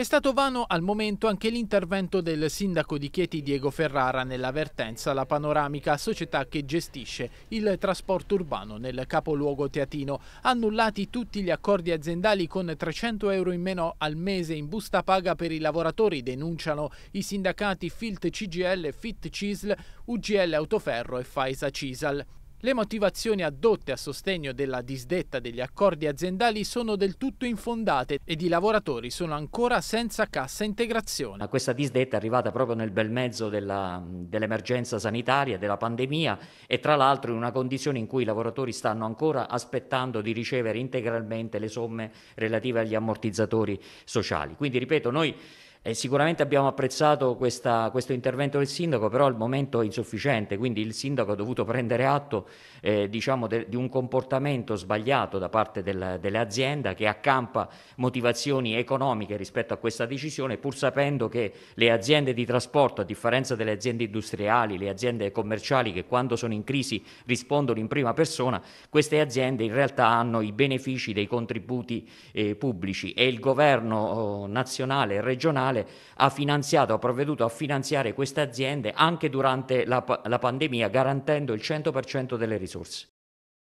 È stato vano al momento anche l'intervento del sindaco di Chieti Diego Ferrara nell'avvertenza La Panoramica, società che gestisce il trasporto urbano nel capoluogo teatino. Annullati tutti gli accordi aziendali con 300 euro in meno al mese in busta paga per i lavoratori, denunciano i sindacati Filt CGL, Fit CISL, UGL Autoferro e Faisa CISAL. Le motivazioni addotte a sostegno della disdetta degli accordi aziendali sono del tutto infondate ed i lavoratori sono ancora senza cassa integrazione. Questa disdetta è arrivata proprio nel bel mezzo dell'emergenza sanitaria, della pandemia e tra l'altro in una condizione in cui i lavoratori stanno ancora aspettando di ricevere integralmente le somme relative agli ammortizzatori sociali. Quindi ripeto, noi e eh, sicuramente abbiamo apprezzato questa, questo intervento del sindaco, però al momento è insufficiente, quindi il sindaco ha dovuto prendere atto eh, diciamo de, di un comportamento sbagliato da parte del, dell'azienda che accampa motivazioni economiche rispetto a questa decisione, pur sapendo che le aziende di trasporto, a differenza delle aziende industriali, le aziende commerciali che quando sono in crisi rispondono in prima persona, queste aziende in realtà hanno i benefici dei contributi eh, pubblici e il governo oh, nazionale e regionale nazionale ha finanziato, ha provveduto a finanziare queste aziende anche durante la, la pandemia, garantendo il 100% delle risorse.